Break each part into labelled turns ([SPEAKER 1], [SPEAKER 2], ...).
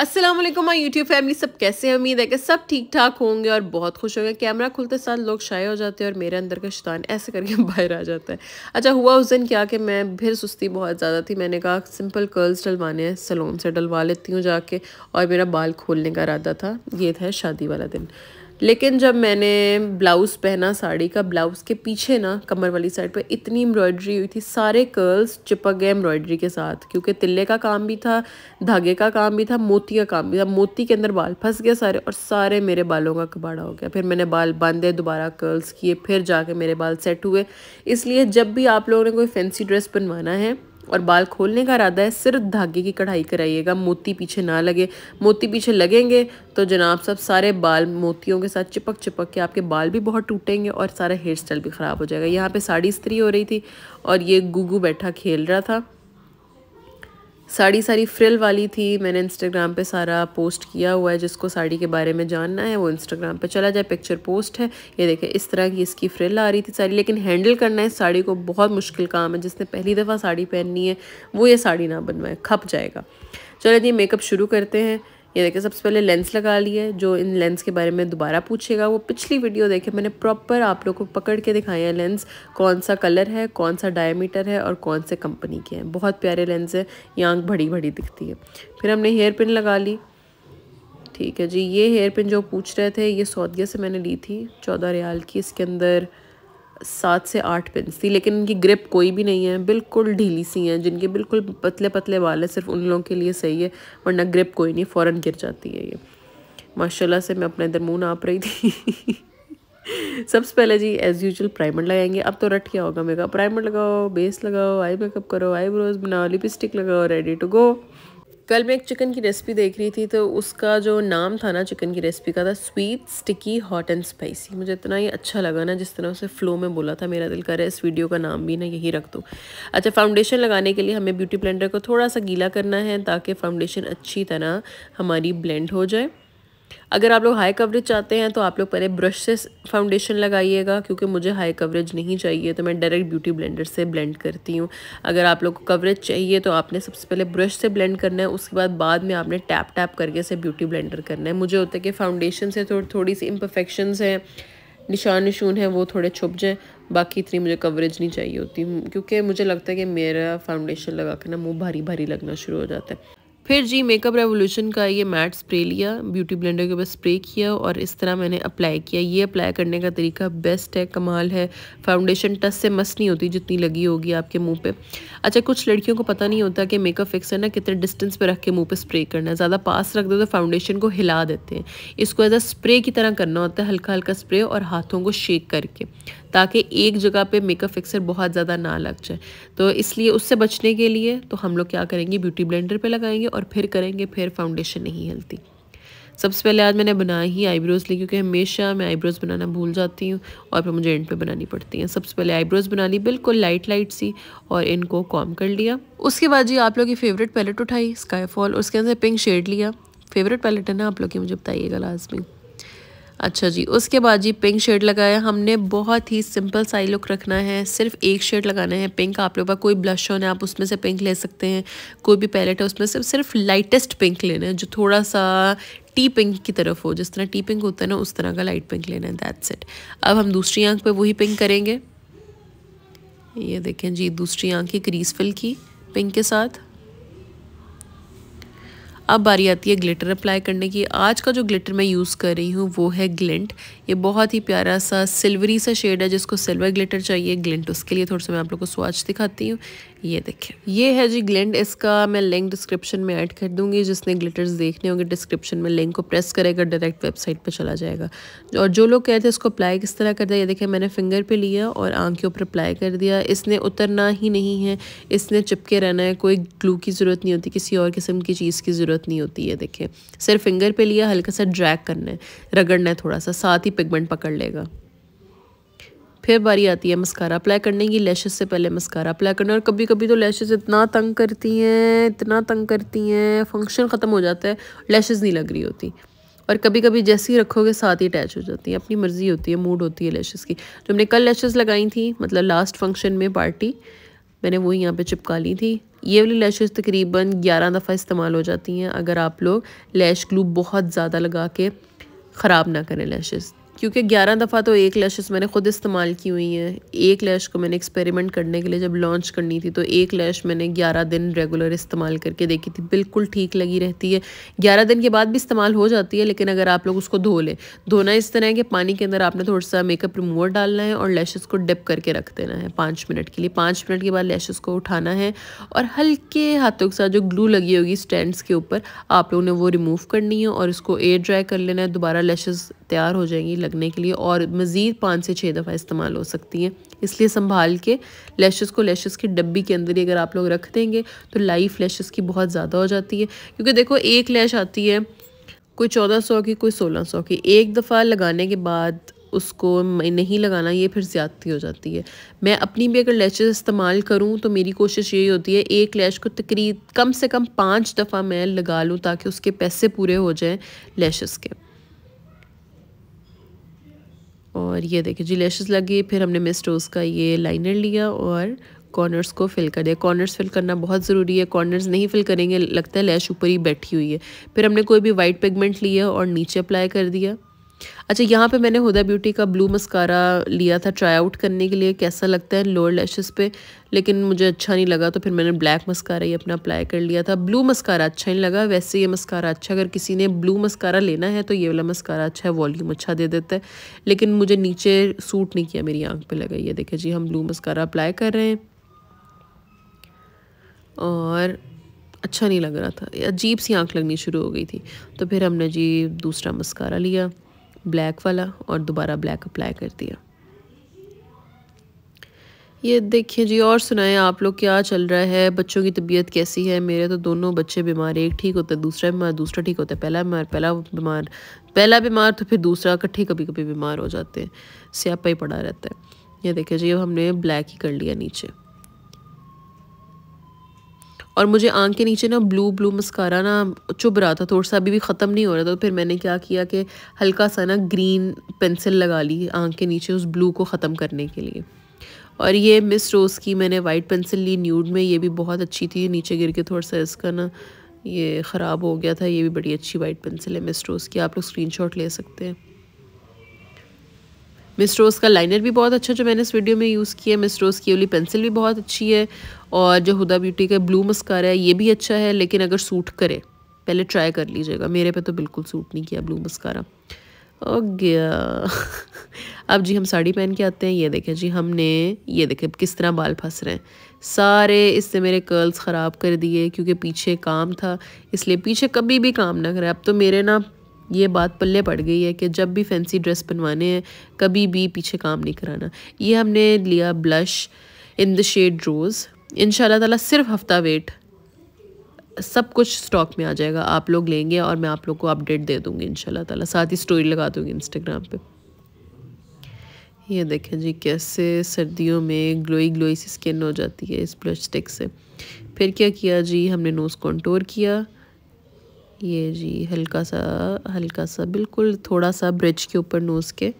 [SPEAKER 1] Aslam my YouTube family सब कैसे हैं उम्मीद है कि सब ठीक ठाक होंगे और बहुत खुश होंगे कैमरा खुलते साथ लोग शाये हो जाते हैं और मेरे अंदर का शैतान ऐसे करके बाहर आ जाता है अच्छा हुआ उस दिन क्या कि मैं फिर सुस्ती बहुत ज़्यादा थी मैंने कहा सिंपल कर्ल्स डलवाने हैं सलोन से डलवा लेती हूँ जाके और मेरा बाल खोलने का इरादा था ये था शादी वाला दिन लेकिन जब मैंने ब्लाउज़ पहना साड़ी का ब्लाउज़ के पीछे ना कमर वाली साइड पे इतनी एम्ब्रॉयडरी हुई थी सारे कर्ल्स चिपक गए एम्ब्रॉयडरी के साथ क्योंकि तिल्ले का काम भी था धागे का काम भी था मोती का काम भी था मोती के अंदर बाल फंस गए सारे और सारे मेरे बालों का कबाड़ा हो गया फिर मैंने बाल बांधे दोबारा कर्ल्स किए फिर जाके मेरे बाल सेट हुए इसलिए जब भी आप लोगों ने कोई फैंसी ड्रेस बनवाना है और बाल खोलने का इरादा है सिर्फ धागे की कढ़ाई कराइएगा मोती पीछे ना लगे मोती पीछे लगेंगे तो जनाब सब सारे बाल मोतियों के साथ चिपक चिपक के आपके बाल भी बहुत टूटेंगे और सारा हेयर स्टाइल भी ख़राब हो जाएगा यहाँ पे साड़ी स्त्री हो रही थी और ये गुगू बैठा खेल रहा था साड़ी सारी फ्रिल वाली थी मैंने इंस्टाग्राम पे सारा पोस्ट किया हुआ है जिसको साड़ी के बारे में जानना है वो इंस्टाग्राम पे चला जाए पिक्चर पोस्ट है ये देखें इस तरह की इसकी फ्रिल आ रही थी साड़ी लेकिन हैंडल करना है साड़ी को बहुत मुश्किल काम है जिसने पहली दफ़ा साड़ी पहननी है वो ये साड़ी ना बनवाए खप जाएगा चलो जी मेकअप शुरू करते हैं ये देखें सबसे पहले लेंस लगा लिए जो इन लेंस के बारे में दोबारा पूछेगा वो पिछली वीडियो देखे मैंने प्रॉपर आप लोग को पकड़ के दिखाया है लेंस कौन सा कलर है कौन सा डायमीटर है और कौन से कंपनी के हैं बहुत प्यारे लेंस है ये आँख बड़ी बड़ी दिखती है फिर हमने हेयर पिन लगा ली ठीक है जी ये हेयर पिन जो पूछ रहे थे ये सौदिया से मैंने ली थी चौदह रियाल की इसके अंदर सात से आठ पिंस थी लेकिन इनकी ग्रिप कोई भी नहीं है बिल्कुल ढीली सी हैं जिनके बिल्कुल पतले पतले बाल हैं सिर्फ उन लोगों के लिए सही है वरना ग्रिप कोई नहीं फ़ौर गिर जाती है ये माशाल्लाह से मैं अपने इधर मुँह नाप रही थी सबसे पहले जी एज़ यूजल प्राइमर लगाएंगे अब तो रट क्या होगा मेकअप प्राइमर लगाओ बेस लगाओ आई मेकअप करो आई ब्रोज बनाओ लिपस्टिक लगाओ रेडी टू गो कल मैं एक चिकन की रेसिपी देख रही थी तो उसका जो नाम था ना चिकन की रेसिपी का था sweet sticky hot and spicy मुझे इतना ही अच्छा लगा ना जिस तरह उसे फ्लो में बोला था मेरा दिल कर रहा है इस वीडियो का नाम भी ना यही रख दो अच्छा फाउंडेशन लगाने के लिए हमें ब्यूटी ब्लेंडर को थोड़ा सा गीला करना है ताकि फाउंडेशन अच्छी तरह हमारी ब्लेंड हो जाए अगर आप लोग हाई कवरेज चाहते हैं तो आप लोग पहले ब्रश से फाउंडेशन लगाइएगा क्योंकि मुझे हाई कवरेज नहीं चाहिए तो मैं डायरेक्ट ब्यूटी ब्लेंडर से ब्लेंड करती हूँ अगर आप लोग को कवरेज चाहिए तो आपने सबसे पहले ब्रश से ब्लेंड करना है उसके बाद बाद में आपने टैप टैप करके से ब्यूटी ब्लेंडर करना है मुझे होता है कि फाउंडेशन से थोड़ी थोड़ी सी इम्परफेक्शन हैं निशान निशून हैं वो थोड़े छुप जाएँ बाकी इतनी मुझे कवरेज नहीं चाहिए होती क्योंकि मुझे लगता है कि मेरा फाउंडेशन लगा कर ना मुँह भारी भारी लगना शुरू हो जाता है फिर जी मेकअप रेवोल्यूशन का ये मैट स्प्रे लिया ब्यूटी ब्लेंडर के ऊपर स्प्रे किया और इस तरह मैंने अप्लाई किया ये अप्लाई करने का तरीका बेस्ट है कमाल है फाउंडेशन टच से मस्त नहीं होती जितनी लगी होगी आपके मुंह पे अच्छा कुछ लड़कियों को पता नहीं होता कि मेकअप है ना कितने डिस्टेंस पर रख के मुँह पर स्प्रे करना है ज़्यादा पास रख दो तो फाउंडेशन को हिला देते हैं इसको एज अ स्प्रे की तरह करना होता है हल्का हल्का स्प्रे और हाथों को शेक करके ताकि एक जगह पे मेकअप फिक्सर बहुत ज़्यादा ना लग जाए तो इसलिए उससे बचने के लिए तो हम लोग क्या करेंगे ब्यूटी ब्लेंडर पे लगाएंगे और फिर करेंगे फिर फाउंडेशन नहीं हिलती सबसे पहले आज मैंने बनाई ही आईब्रोज़ ली क्योंकि हमेशा मैं आईब्रोज़ बनाना भूल जाती हूँ और फिर मुझे एंड पे बनानी पड़ती हैं सबसे पहले आईब्रोज़ बना ली बिल्कुल लाइट लाइट सी और इनको कॉम कर लिया उसके बाद जी आप लोग की फेवरेट पैलेट उठाई स्काईफॉल उसके अंदर पिंक शेड लिया फेवरेट पैलेट है ना आप लोग की मुझे बताइएगा लाजमी अच्छा जी उसके बाद जी पिंक शेड लगाया हमने बहुत ही सिंपल साई लुक रखना है सिर्फ एक शेड लगाना है पिंक आप लोगों का कोई ब्लश होना है आप उसमें से पिंक ले सकते हैं कोई भी पैलेट है उसमें से सिर्फ लाइटेस्ट पिंक लेना है जो थोड़ा सा टी पिंक की तरफ हो जिस तरह टी पिंक होता है ना उस तरह का लाइट पिंक लेना है दैट सेट अब हम दूसरी आँख पर वही पिंक करेंगे ये देखें जी दूसरी आँख की क्रीज फिल की पिंक के साथ अब बारी आती है ग्लिटर अप्लाई करने की आज का जो ग्लिटर मैं यूज़ कर रही हूँ वो है ग्लिंट ये बहुत ही प्यारा सा सिल्वरी सा शेड है जिसको सिल्वर ग्लिटर चाहिए ग्लिंट उसके लिए थोड़ा सा मैं आप लोग को स्वाच दिखाती हूँ ये देखिए ये है जी ग्लेंड इसका मैं लिंक डिस्क्रिप्शन में ऐड कर दूंगी जिसने ग्लिटर्स देखने होंगे डिस्क्रिप्शन में लिंक को प्रेस करेगा डायरेक्ट वेबसाइट पर चला जाएगा और जो लोग कहते हैं इसको अप्लाई किस तरह कर दिया ये देखिए मैंने फिंगर पे लिया और आंख के ऊपर अप्लाई कर दिया इसने उतरना ही नहीं है इसने चिपके रहना है कोई ग्लू की ज़रूरत नहीं होती किसी और किस्म की चीज़ की ज़रूरत नहीं होती है देखिए सिर्फ फिंगर पर लिया हल्का सा ड्रैक करना है रगड़ना है थोड़ा सा साथ ही पिगमेंट पकड़ लेगा फिर बारी आती है मस्कारा अप्लाई करने की लैशेज से पहले मस्कारा अप्लाई करना और कभी कभी तो लैशेज इतना तंग करती हैं इतना तंग करती हैं फंक्शन ख़त्म हो जाता है लैशेज नहीं लग रही होती और कभी कभी जैसे ही रखोगे साथ ही अटैच हो जाती है अपनी मर्ज़ी होती है मूड होती है लैशेज़ की जो तो हमने कल लैशेज़ लगाई थी मतलब लास्ट फंक्शन में पार्टी मैंने वो यहाँ पर चिपका ली थी ये वाली लैशेज़ तकरीबन ग्यारह दफ़ा इस्तेमाल हो जाती हैं अगर आप लोग लैश ग्लू बहुत ज़्यादा लगा के ख़राब ना करें लैशेज़ क्योंकि ग्यारह दफ़ा तो एक लैशेस मैंने ख़ुद इस्तेमाल की हुई हैं एक लैश को मैंने एक्सपेरिमेंट करने के लिए जब लॉन्च करनी थी तो एक लैश मैंने ग्यारह दिन रेगुलर इस्तेमाल करके देखी थी बिल्कुल ठीक लगी रहती है ग्यारह दिन के बाद भी इस्तेमाल हो जाती है लेकिन अगर आप लोग उसको धो लें धोना इस तरह है कि पानी के अंदर आपने थोड़ा सा मेकअप रिमूवर डालना है और लैशेज़ को डिप करके रख देना है पाँच मिनट के लिए पाँच मिनट के बाद लैशेज़ को उठाना है और हल्के हाथों के साथ जो ग्लू लगी होगी स्टैंड्स के ऊपर आप लोगों ने वो रिमूव करनी है और इसको एयर ड्राई कर लेना है दोबारा लैशेज़ तैयार हो जाएंगी लगने के लिए और मज़ीद पाँच से छः दफ़ा इस्तेमाल हो सकती हैं इसलिए संभाल के लैशेस को लैशेस की डब्बी के अंदर ही अगर आप लोग रख देंगे तो लाइफ लैशेस की बहुत ज़्यादा हो जाती है क्योंकि देखो एक लैश आती है कोई चौदह सौ की कोई सोलह सौ की एक दफ़ा लगाने के बाद उसको नहीं लगाना ये फिर ज़्यादती हो जाती है मैं अपनी भी अगर लैचेस इस्तेमाल करूँ तो मेरी कोशिश यही होती है एक लैश को तकरीब कम से कम पाँच दफ़ा मैं लगा लूँ ताकि उसके पैसे पूरे हो जाएँ लैशेस के और ये देखिए जी लैशेज़ लगी फिर हमने मिस्टोज का ये लाइनर लिया और कॉर्नर्स को फिल कर दिया कॉर्नर्स फिल करना बहुत ज़रूरी है कॉर्नर्स नहीं फिल करेंगे लगता है लैश ऊपर ही बैठी हुई है फिर हमने कोई भी वाइट पिगमेंट लिया और नीचे अप्लाई कर दिया अच्छा यहाँ पे मैंने हुदा ब्यूटी का ब्लू मस्कारा लिया था ट्राई आउट करने के लिए कैसा लगता है लोअर लैशेस पे लेकिन मुझे अच्छा नहीं लगा तो फिर मैंने ब्लैक मस्कारा ही अपना अप्लाई कर लिया था ब्लू मस्कारा अच्छा नहीं लगा वैसे ये मस्कारा अच्छा अगर किसी ने ब्लू मस्कारा लेना है तो ये वाला मस्कारा अच्छा है वॉल्यूम अच्छा दे देता है लेकिन मुझे नीचे सूट नहीं किया मेरी आँख पर लगा ये देखे जी हम ब्लू मस्कारा अप्लाई कर रहे हैं और अच्छा नहीं लग रहा था अजीब सी आँख लगनी शुरू हो गई थी तो फिर हमने जी दूसरा मस्कारा लिया ब्लैक वाला और दोबारा ब्लैक अप्लाई कर दिया ये देखिए जी और सुनाएं आप लोग क्या चल रहा है बच्चों की तबीयत कैसी है मेरे तो दोनों बच्चे बीमार एक ठीक होता है दूसरा बीमार दूसरा ठीक होता है पहला बीमार पहला बीमार पहला बीमार तो फिर दूसरा इकट्ठे कभी कभी बीमार हो जाते हैं स्यापा ही पड़ा रहता है ये देखिए जी हमने ब्लैक ही कर लिया नीचे और मुझे आँख के नीचे ना ब्लू ब्लू मस्कारा ना चुभ रहा था थोड़ा सा अभी भी ख़त्म नहीं हो रहा था तो फिर मैंने क्या किया कि हल्का सा ना ग्रीन पेंसिल लगा ली आँख के नीचे उस ब्लू को ख़त्म करने के लिए और ये मिस रोज़ की मैंने वाइट पेंसिल ली न्यूड में ये भी बहुत अच्छी थी नीचे गिर के थोड़ा सा इसका ना ये ख़राब हो गया था ये भी बड़ी अच्छी वाइट पेंसिल है मिस रोज़ की आप लोग स्क्रीन ले सकते हैं मिस रोज़ का लाइनर भी बहुत अच्छा जो मैंने इस वीडियो में यूज़ किया है मिस रोज़ की ओली पेंसिल भी बहुत अच्छी है और जो हुदा ब्यूटी का ब्लू मस्कारा है ये भी अच्छा है लेकिन अगर सूट करे पहले ट्राई कर लीजिएगा मेरे पे तो बिल्कुल सूट नहीं किया ब्लू मस्कारा ओ गया अब जी हम साड़ी पहन के आते हैं ये देखें जी हमने ये देखें किस तरह बाल फंस रहे हैं सारे इससे मेरे कर्ल्स ख़राब कर दिए क्योंकि पीछे काम था इसलिए पीछे कभी भी काम ना करें अब तो मेरे ना ये बात पल्ले पड़ गई है कि जब भी फैंसी ड्रेस बनवाने हैं कभी भी पीछे काम नहीं कराना ये हमने लिया blush in the shade rose in ताला सिर्फ हफ्ता वेट सब कुछ स्टॉक में आ जाएगा आप लोग लेंगे और मैं आप लोग को अपडेट दे दूँगी इन ताला साथ ही स्टोरी लगा दूँगी इंस्टाग्राम पर ये देखें जी कैसे सर्दियों में ग्लोई ग्लोई सी स्किन हो जाती है इस ब्लश स्टिक से फिर क्या किया जी हमने नोज़ कॉन्टोर किया ये जी हल्का सा हल्का सा बिल्कुल थोड़ा सा ब्रिज के ऊपर नोज़ के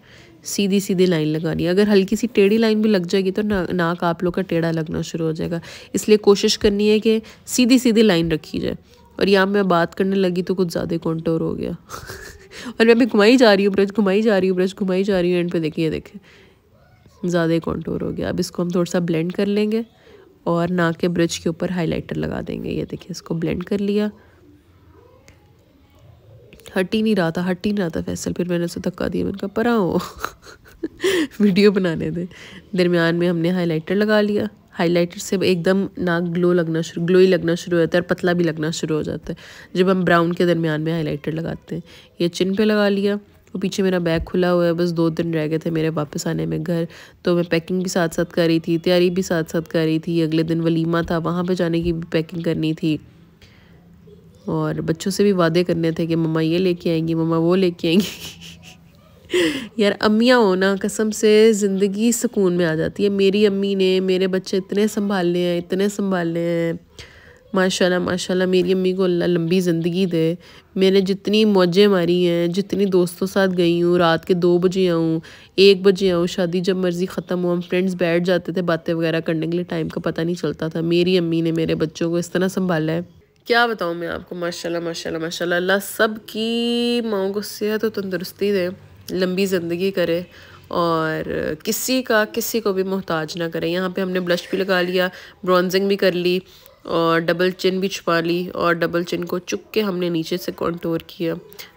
[SPEAKER 1] सीधी सीधी लाइन लगानी है अगर हल्की सी टेढ़ी लाइन भी लग जाएगी तो ना नाक आप लोग का टेढ़ा लगना शुरू हो जाएगा इसलिए कोशिश करनी है कि सीधी सीधी लाइन रखी जाए और यहाँ मैं बात करने लगी तो कुछ ज़्यादा कॉन्टोर हो गया और मैं भी घुमाई जा रही हूँ ब्रश घुमाई जा रही हूँ ब्रश घुमाई जा रही हूँ एंड पे देखिए देखें ज़्यादा कॉन्टोर हो गया अब इसको हम थोड़ा सा ब्लेंड कर लेंगे और नाक के ब्रश के ऊपर हाईलाइटर लगा देंगे ये देखिए इसको ब्लेंड कर लिया हट ही नहीं रहा था हट ही नहीं रहा था फैसल फिर मैंने उसे धक्का दिया मैंने कहा पर आओ वीडियो बनाने दें दरमियान में हमने हाइलाइटर लगा लिया हाइलाइटर से एकदम नाक ग्लो लगना शुरू ग्लोई लगना शुरू हो जाता है और पतला भी लगना शुरू हो जाता है जब हम ब्राउन के दरमियान में हाइलाइटर लगाते हैं ये चिन पे लगा लिया और पीछे मेरा बैग खुला हुआ है बस दो दिन रह गए थे मेरे वापस आने में घर तो मैं पैकिंग भी साथ साथ कर रही थी तैयारी भी साथ साथ कर रही थी अगले दिन वलीमा था वहाँ पर जाने की भी पैकिंग करनी थी और बच्चों से भी वादे करने थे कि मम्मा ये लेके आएंगी मम्मा वो लेके आएंगी यार अम्मियाँ हो ना कसम से ज़िंदगी सुकून में आ जाती है मेरी अम्मी ने मेरे बच्चे इतने संभालने हैं इतने संभालने हैं माशाल्लाह माशाल्लाह मेरी अम्मी को अल्लाह लंबी ज़िंदगी दे मैंने जितनी मौजें मारी हैं जितनी दोस्तों साथ गई हूँ रात के दो बजे आऊँ एक बजे आऊँ शादी जब मर्ज़ी ख़त्म हो हम फ्रेंड्स बैठ जाते थे बातें वगैरह करने के लिए टाइम का पता नहीं चलता था मेरी अम्मी ने मेरे बच्चों को इस तरह संभाला है क्या बताऊँ मैं आपको माशाल्लाह माशाल्लाह माशाल्लाह अल्लाह सब की माओ को सेहत और तंदरुस्ती दे लंबी ज़िंदगी करे और किसी का किसी को भी मोहताज ना करे यहाँ पे हमने ब्लश भी लगा लिया ब्रॉन्जिंग भी कर ली और डबल चिन भी छुपा ली और डबल चिन को चुप के हमने नीचे से कॉन्टोर किया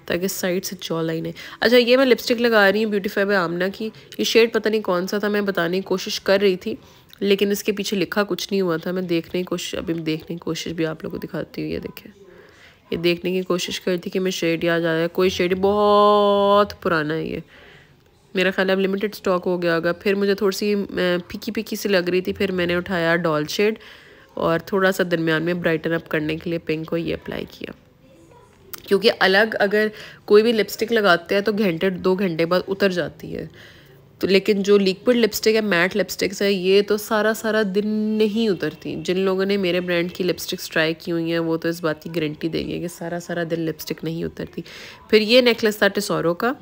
[SPEAKER 1] ताकि साइड से चौ लाइन है अच्छा ये मैं लिपस्टिक लगा रही हूँ ब्यूटीफाई बाय आमना की ये शेड पता नहीं कौन सा था मैं बताने की कोशिश कर रही थी लेकिन इसके पीछे लिखा कुछ नहीं हुआ था मैं देखने की कोशिश अभी देखने की कोशिश भी आप लोगों को दिखाती हूँ ये देखें ये देखने की कोशिश करी थी कि मैं शेड याद आ रहा है कोई शेड बहुत पुराना है ये मेरा ख्याल अब लिमिटेड स्टॉक हो गया होगा फिर मुझे थोड़ी सी फीकी फीकी सी लग रही थी फिर मैंने उठाया डॉल शेड और थोड़ा सा दरमियान में ब्राइटन अप करने के लिए पिंक को ये अप्लाई किया क्योंकि अलग अगर कोई भी लिपस्टिक लगाते हैं तो घंटे दो घंटे बाद उतर जाती है तो लेकिन जो लिक्विड लिपस्टिक है मैट लिपस्टिक्स है ये तो सारा सारा दिन नहीं उतरती जिन लोगों ने मेरे ब्रांड की लिपस्टिक्स ट्राई की हुई हैं वो तो इस बात की गारंटी देंगे कि सारा सारा दिन लिपस्टिक नहीं उतरती फिर ये नेकलेस था टिसोरो का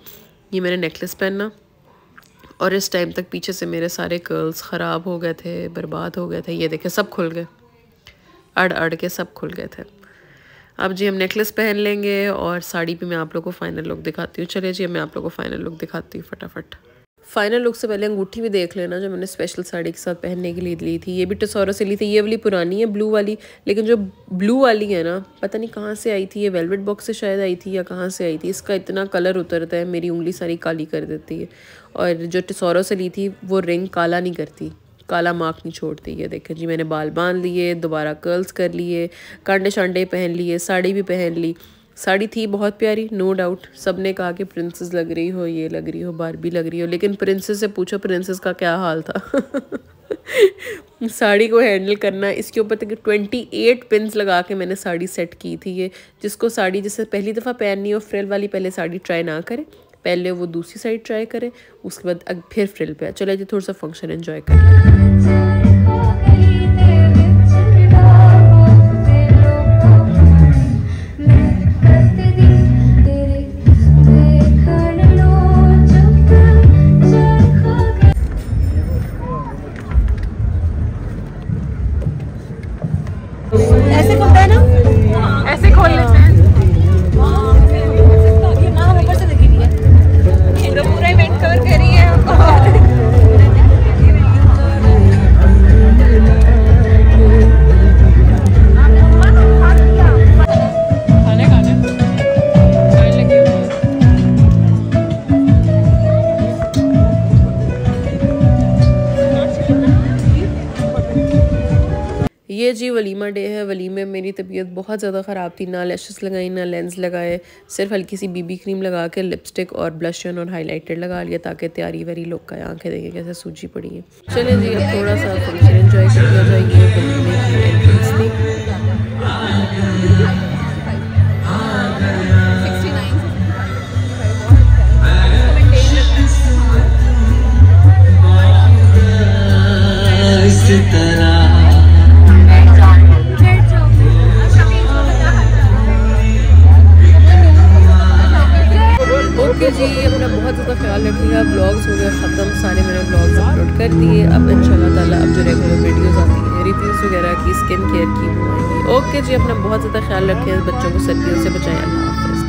[SPEAKER 1] ये मैंने नेकलेस पहना और इस टाइम तक पीछे से मेरे सारे कर्ल्स ख़राब हो गए थे बर्बाद हो गए थे ये देखे सब खुल गए अड़ अड़ के सब खुल गए थे अब जी हम नेकलेस पहन लेंगे और साड़ी भी मैं आप लोग को फ़ाइनल लुक दिखाती हूँ चलिए जी मैं आप लोग को फ़ाइनल लुक दिखाती हूँ फटाफट फाइनल लुक से पहले अंगूठी भी देख लेना जो मैंने स्पेशल साड़ी के साथ पहनने के लिए ली थी ये भी टसौरो से ली थी ये वाली पुरानी है ब्लू वाली लेकिन जो ब्लू वाली है ना पता नहीं कहाँ से आई थी ये वेलवेट बॉक्स से शायद आई थी या कहाँ से आई थी इसका इतना कलर उतरता है मेरी उंगली सारी काली कर देती है और जो टसौरों से ली थी वो रिंग काला नहीं करती काला मार्क नहीं छोड़ती ये देखें जी मैंने बाल बांध लिए दोबारा कर्ल्स कर लिए कांडे शांडे पहन लिए साड़ी भी पहन ली साड़ी थी बहुत प्यारी नो डाउट सब ने कहा कि प्रिंसेस लग रही हो ये लग रही हो बारबी लग रही हो लेकिन प्रिंसेस से पूछो प्रिंसेस का क्या हाल था साड़ी को हैंडल करना इसके ऊपर तक ट्वेंटी एट पिंस लगा के मैंने साड़ी सेट की थी ये जिसको साड़ी जैसे पहली दफ़ा पहननी हो फ्रेल वाली पहले साड़ी ट्राई ना करें पहले वो दूसरी साइड ट्राई करें उसके बाद फिर फ्रिल पे चले जाए थोड़ा सा फंक्शन इन्जॉय करें ये जी वलीमा डे है वलीमे में मेरी तबीयत बहुत ज़्यादा ख़राब थी ना लैशेस लगाई ना लेंस लगाए सिर्फ हल्की सी बीबी क्रीम लगा के लिपस्टिक और ब्लशन और हाइलाइटर लगा लिया ताकि तैयारी वारी लोग का आंखें देखें कैसे सूजी पड़ी है चले जी अब थोड़ा सा फंक्शन इन्जॉय किया जाएगी बहुत ज़्यादा ख्याल रखें बच्चों को सर्दियों से बचाएं अल्लाह हाफ़